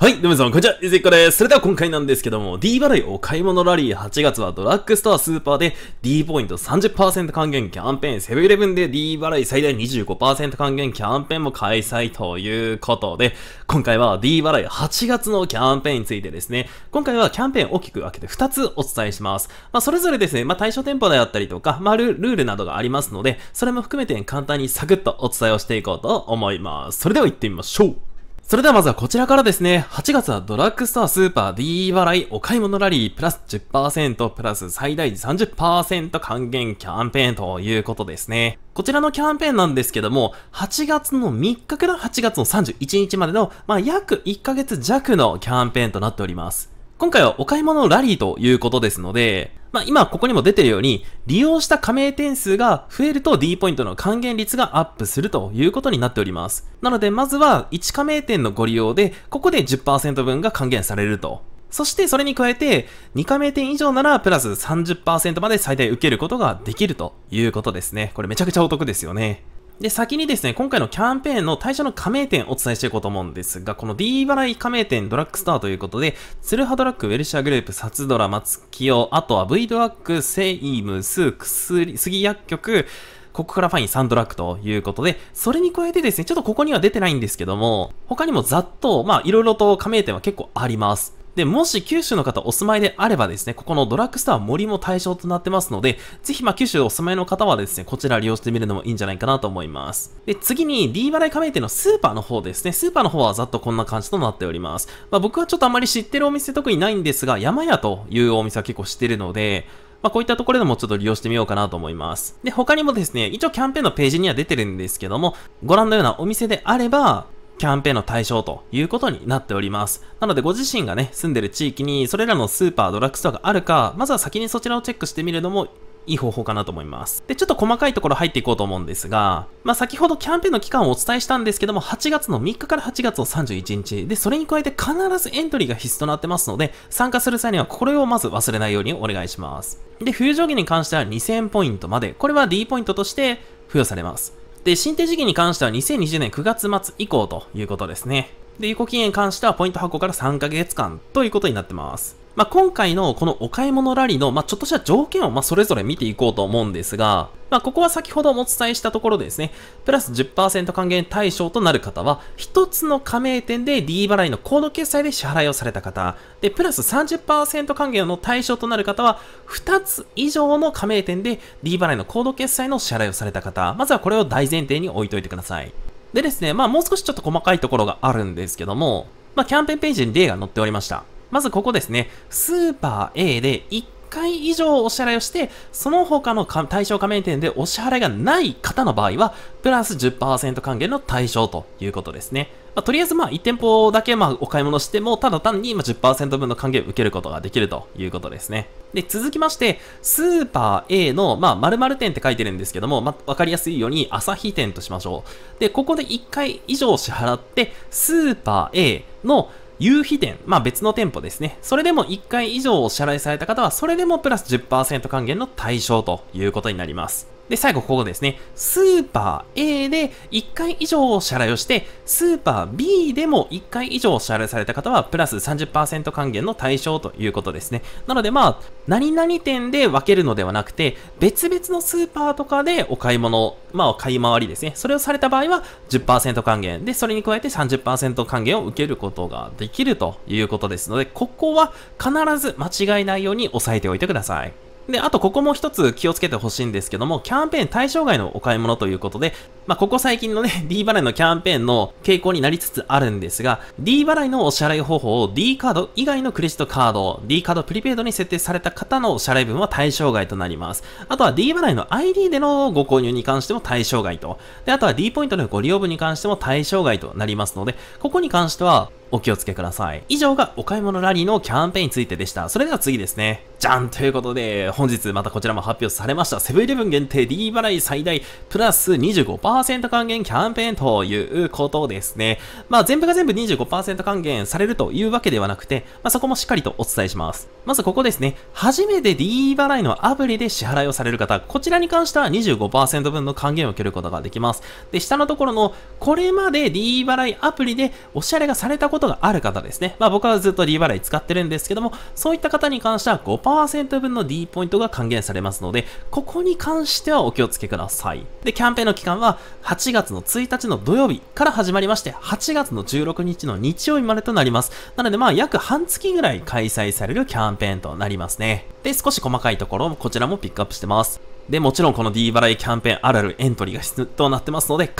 はい、どうもさん、こんにちは、ゆずっこです。それでは今回なんですけども、D 払いお買い物ラリー8月はドラッグストアスーパーで D ポイント30%還元キャンペーン、セブンイレブンで D 払い最大25%還元キャンペーンも開催ということで、今回は D 払い8月のキャンペーンについてですね、今回はキャンペーン大きく分けて2つお伝えします。まあ、それぞれですね、まあ、対象店舗であったりとか、まあル、ルールなどがありますので、それも含めて簡単にサクッとお伝えをしていこうと思います。それでは行ってみましょうそれではまずはこちらからですね、8月はドラッグストアスーパー D 払いお買い物ラリープラス10%プラス最大30%還元キャンペーンということですね。こちらのキャンペーンなんですけども、8月の3日から8月の31日までの、まあ、約1ヶ月弱のキャンペーンとなっております。今回はお買い物ラリーということですので、まあ、今ここにも出てるように、利用した加盟点数が増えると D ポイントの還元率がアップするということになっております。なので、まずは1加盟店のご利用で、ここで10%分が還元されると。そしてそれに加えて、2加盟店以上ならプラス30%まで最大受けることができるということですね。これめちゃくちゃお得ですよね。で、先にですね、今回のキャンペーンの対象の加盟店をお伝えしていこうと思うんですが、この D 払い加盟店ドラッグストアということで、ツルハドラッグ、ウェルシアグループ、サツドラ、マツキヨ、あとは V ドラッグ、セイムス、薬、杉薬局、ここからファインサンドラッグということで、それに加えてですね、ちょっとここには出てないんですけども、他にもざっと、まあ、いろいろと加盟店は結構あります。で、もし九州の方お住まいであればですね、ここのドラッグストア森も対象となってますので、ぜひまあ九州お住まいの方はですね、こちら利用してみるのもいいんじゃないかなと思います。で、次に D 払い加盟店のスーパーの方ですね、スーパーの方はざっとこんな感じとなっております。まあ僕はちょっとあまり知ってるお店特にないんですが、山屋というお店は結構知ってるので、まあ、こういったところでもちょっと利用してみようかなと思います。で、他にもですね、一応キャンペーンのページには出てるんですけども、ご覧のようなお店であれば、キャンペーンの対象ということになっております。なのでご自身がね、住んでる地域にそれらのスーパー、ドラッグストアがあるか、まずは先にそちらをチェックしてみるのもいい方法かなと思います。で、ちょっと細かいところ入っていこうと思うんですが、まあ、先ほどキャンペーンの期間をお伝えしたんですけども、8月の3日から8月の31日。で、それに加えて必ずエントリーが必須となってますので、参加する際にはこれをまず忘れないようにお願いします。で、冬上限に関しては2000ポイントまで、これは D ポイントとして付与されます。で、進定時期に関しては2020年9月末以降ということですね。で、有効期限に関してはポイント発行から3ヶ月間ということになってます。まあ、今回のこのお買い物ラリーの、まあ、ちょっとした条件を、まあ、それぞれ見ていこうと思うんですが、まあ、ここは先ほどもお伝えしたところでですね、プラス10%還元対象となる方は、一つの加盟店で D 払いのコード決済で支払いをされた方、で、プラス30%還元の対象となる方は、二つ以上の加盟店で D 払いのコード決済の支払いをされた方、まずはこれを大前提に置いといてください。でですね、まあ、もう少しちょっと細かいところがあるんですけども、まあ、キャンペーンページに例が載っておりました。まずここですね、スーパー A で1回以上お支払いをして、その他の対象加盟店でお支払いがない方の場合は、プラス10%還元の対象ということですね。まあ、とりあえずまあ1店舗だけまあお買い物しても、ただ単に今10%分の還元を受けることができるということですね。で、続きまして、スーパー A の、まあ、〇〇店って書いてるんですけども、まあ、わかりやすいように、朝日店としましょう。で、ここで1回以上支払って、スーパー A の夕日店、まあ別の店舗ですね。それでも1回以上お支払いされた方は、それでもプラス10%還元の対象ということになります。で、最後ここですね、スーパー A で1回以上支払いをして、スーパー B でも1回以上支払いされた方は、プラス30%還元の対象ということですね。なのでまあ、何々店で分けるのではなくて、別々のスーパーとかでお買い物、まあ、買い回りですね。それをされた場合は10%還元。で、それに加えて30%還元を受けることができるということですので、ここは必ず間違いないように押さえておいてください。で、あとここも一つ気をつけてほしいんですけども、キャンペーン対象外のお買い物ということで、まあ、ここ最近のね、D 払いのキャンペーンの傾向になりつつあるんですが、D 払いのお支払い方法を D カード以外のクレジットカード、D カードプリペイドに設定された方のお支払い分は対象外となります。あとは D 払いの ID でのご購入に関しても対象外と、で、あとは D ポイントのご利用分に関しても対象外となりますので、ここに関しては、お気をつけください。以上がお買い物ラリーのキャンペーンについてでした。それでは次ですね。じゃんということで、本日またこちらも発表されました、セブンイレブン限定 D 払い最大プラス25%還元キャンペーンということですね。まあ全部が全部25%還元されるというわけではなくて、まあそこもしっかりとお伝えします。まずここですね、初めて D 払いのアプリで支払いをされる方、こちらに関しては25%分の還元を受けることができます。で、下のところの、これまで D 払いアプリでお支払いがされたことことがある方ですね。まあ僕はずっと D 払い使ってるんですけども、そういった方に関しては5%分の D ポイントが還元されますので、ここに関してはお気をつけください。で、キャンペーンの期間は8月の1日の土曜日から始まりまして、8月の16日の日曜日までとなります。なのでまあ約半月ぐらい開催されるキャンペーンとなりますね。で、少し細かいところ、こちらもピックアップしてます。で、もちろんこの D 払いキャンペーンあるあるエントリーが必要となってますので、必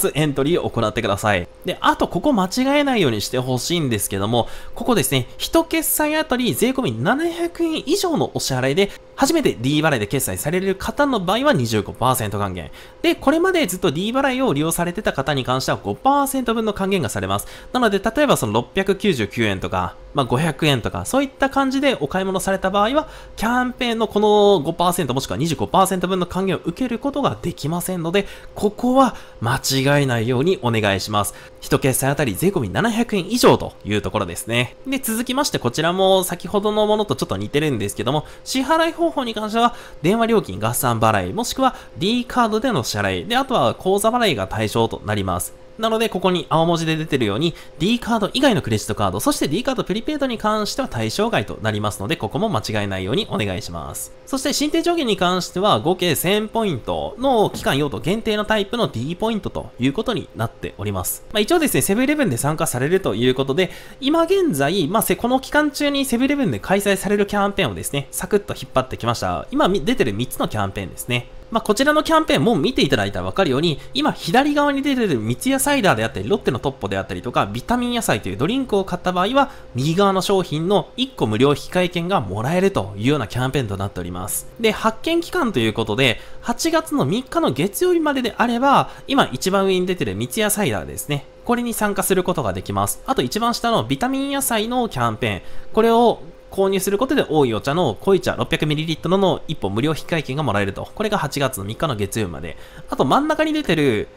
ずエントリーを行ってください。で、あとここ間違えないようにしてほしいんですけども、ここですね、1決済あたり税込み700円以上のお支払いで初めて D 払いで決済される方の場合は25%還元。で、これまでずっと D 払いを利用されてた方に関しては5%分の還元がされます。なので、例えばその699円とか、まあ、500円とか、そういった感じでお買い物された場合は、キャンペーンのこの5%もしくは25%分の還元を受けることができませんので、ここは間違えないようにお願いします。一決済あたり税込700円以上というところですね。で、続きましてこちらも先ほどのものとちょっと似てるんですけども、支払い方法に関しては、電話料金合算払い、もしくは D カードでの支払い、で、あとは口座払いが対象となります。なので、ここに青文字で出てるように、D カード以外のクレジットカード、そして D カードプリペイドに関しては対象外となりますので、ここも間違えないようにお願いします。そして、進定上限に関しては、合計1000ポイントの期間用途限定のタイプの D ポイントということになっております。まあ、一応ですね、セブンイレブンで参加されるということで、今現在、まあ、この期間中にセブンイレブンで開催されるキャンペーンをですね、サクッと引っ張ってきました。今出てる3つのキャンペーンですね。まあ、こちらのキャンペーンも見ていただいたらわかるように、今左側に出てる三ツ矢サイダーであったり、ロッテのトッポであったりとか、ビタミン野菜というドリンクを買った場合は、右側の商品の1個無料引換券がもらえるというようなキャンペーンとなっております。で、発券期間ということで、8月の3日の月曜日までであれば、今一番上に出てる三ツ矢サイダーですね。これに参加することができます。あと一番下のビタミン野菜のキャンペーン。これを購入することで多いお茶の濃い茶 600ml のの1本無料引換券がもらえると。これが8月の3日の月曜日まで。あと真ん中に出てる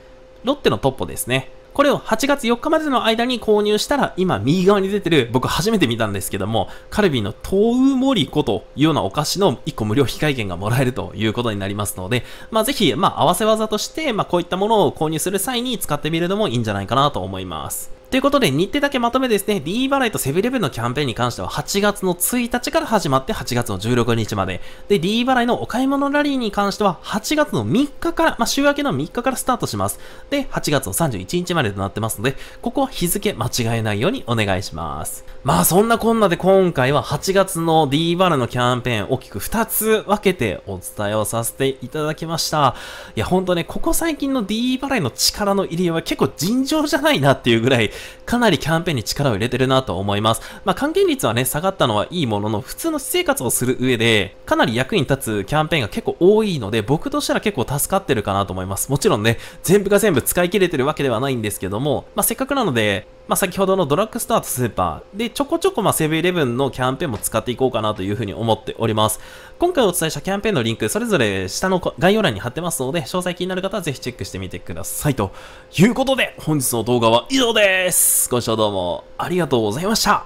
ロッテのトッポですね。これを8月4日までの間に購入したら、今右側に出てる、僕初めて見たんですけども、カルビーの東ウモリコというようなお菓子の1個無料引換券がもらえるということになりますので、まあぜひ、まあ合わせ技として、まあこういったものを購入する際に使ってみるのもいいんじゃないかなと思います。ということで、日程だけまとめですね、D 払いとセブンイレブンのキャンペーンに関しては8月の1日から始まって8月の16日まで。で、D 払いのお買い物ラリーに関しては8月の3日から、まあ、週明けの3日からスタートします。で、8月の31日までとなってますので、ここは日付間違えないようにお願いします。まあそんなこんなで今回は8月の D 払いのキャンペーン大きく2つ分けてお伝えをさせていただきました。いやほんとね、ここ最近の D 払いの力の入りは結構尋常じゃないなっていうぐらい、かなりキャンペーンに力を入れてるなと思います。まあ、還元率はね、下がったのはいいものの、普通の私生活をする上で、かなり役に立つキャンペーンが結構多いので、僕としたら結構助かってるかなと思います。もちろんね、全部が全部使い切れてるわけではないんですけども、まあ、せっかくなので、まあ、先ほどのドラッグストアとスーパーでちょこちょこまセブンイレブンのキャンペーンも使っていこうかなというふうに思っております。今回お伝えしたキャンペーンのリンク、それぞれ下の概要欄に貼ってますので、詳細気になる方はぜひチェックしてみてください。ということで、本日の動画は以上です。ご視聴どうもありがとうございました。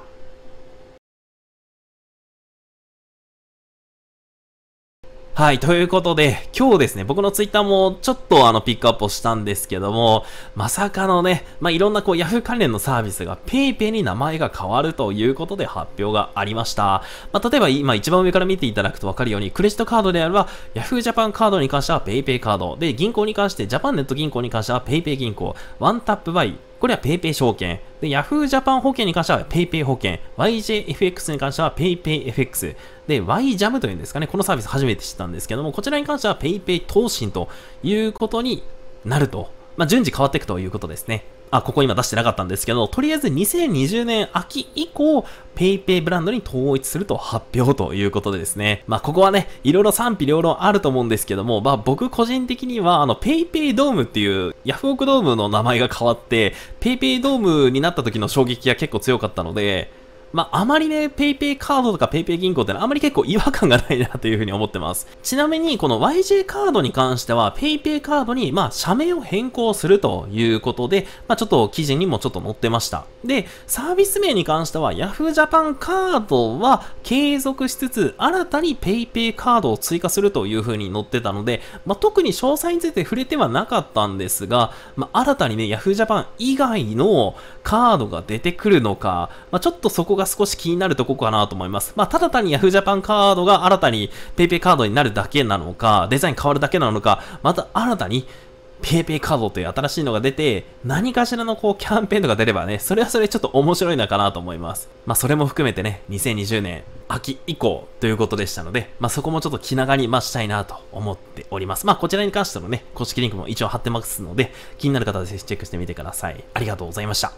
はい、ということで、今日ですね、僕のツイッターもちょっとあのピックアップをしたんですけども、まさかのね、まあ、いろんなこう Yahoo 関連のサービスが PayPay に名前が変わるということで発表がありました。まあ、例えば今一番上から見ていただくとわかるように、クレジットカードであれば Yahoo Japan カードに関しては PayPay カード、で、銀行に関してジャパンネット銀行に関しては PayPay 銀行、ワンタップバイ、これは PayPay 証券。で、Yahoo Japan 保険に関しては PayPay 保険。YJFX に関しては PayPayFX。で、YJAM というんですかね。このサービス初めて知ったんですけども、こちらに関しては PayPay 投信ということになると。まあ、順次変わっていくということですね。あ、ここ今出してなかったんですけど、とりあえず2020年秋以降、PayPay ブランドに統一すると発表ということでですね。まあ、ここはね、いろいろ賛否両論あると思うんですけども、まあ、僕個人的には、あの、PayPay ドームっていう、ヤフオクドームの名前が変わって、PayPay ドームになった時の衝撃が結構強かったので、まあ、あまりね、PayPay カードとか PayPay 銀行ってのはあまり結構違和感がないなというふうに思ってます。ちなみに、この YJ カードに関しては、PayPay カードに、まあ、社名を変更するということで、まあ、ちょっと記事にもちょっと載ってました。で、サービス名に関しては、Yahoo Japan カードは継続しつつ、新たに PayPay カードを追加するというふうに載ってたので、まあ、特に詳細について触れてはなかったんですが、まあ、新たにね、Yahoo Japan 以外のカードが出てくるのか、まあ、ちょっとそこがが少し気になるとこかなと思います。まあ、ただ単に Yahoo Japan カードが新たに PayPay カードになるだけなのか、デザイン変わるだけなのか、また新たに PayPay カードという新しいのが出て、何かしらのこうキャンペーンとか出ればね、それはそれちょっと面白いのかなと思います。まあそれも含めてね、2020年秋以降ということでしたので、まあそこもちょっと気長に待ちたいなと思っております。まあこちらに関してのね、公式リンクも一応貼ってますので、気になる方はぜひチェックしてみてください。ありがとうございました。